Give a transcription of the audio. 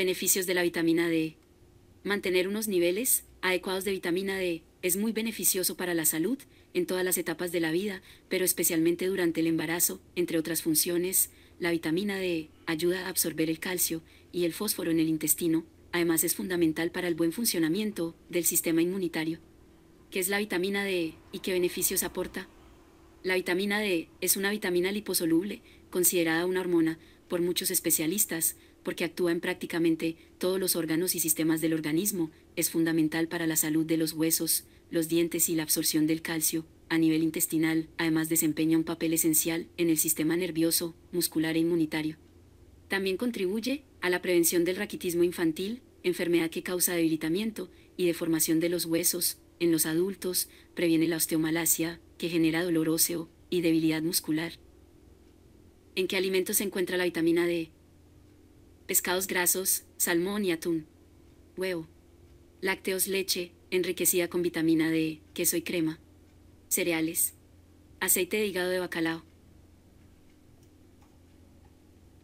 Beneficios de la vitamina D. Mantener unos niveles adecuados de vitamina D es muy beneficioso para la salud en todas las etapas de la vida, pero especialmente durante el embarazo, entre otras funciones. La vitamina D ayuda a absorber el calcio y el fósforo en el intestino, además es fundamental para el buen funcionamiento del sistema inmunitario. ¿Qué es la vitamina D y qué beneficios aporta? La vitamina D es una vitamina liposoluble, considerada una hormona por muchos especialistas, porque actúa en prácticamente todos los órganos y sistemas del organismo, es fundamental para la salud de los huesos, los dientes y la absorción del calcio, a nivel intestinal, además desempeña un papel esencial en el sistema nervioso, muscular e inmunitario. También contribuye a la prevención del raquitismo infantil, enfermedad que causa debilitamiento y deformación de los huesos. En los adultos, previene la osteomalacia, que genera dolor óseo y debilidad muscular. ¿En qué alimentos se encuentra la vitamina D? pescados grasos, salmón y atún, huevo, lácteos, leche, enriquecida con vitamina D, queso y crema, cereales, aceite de hígado de bacalao,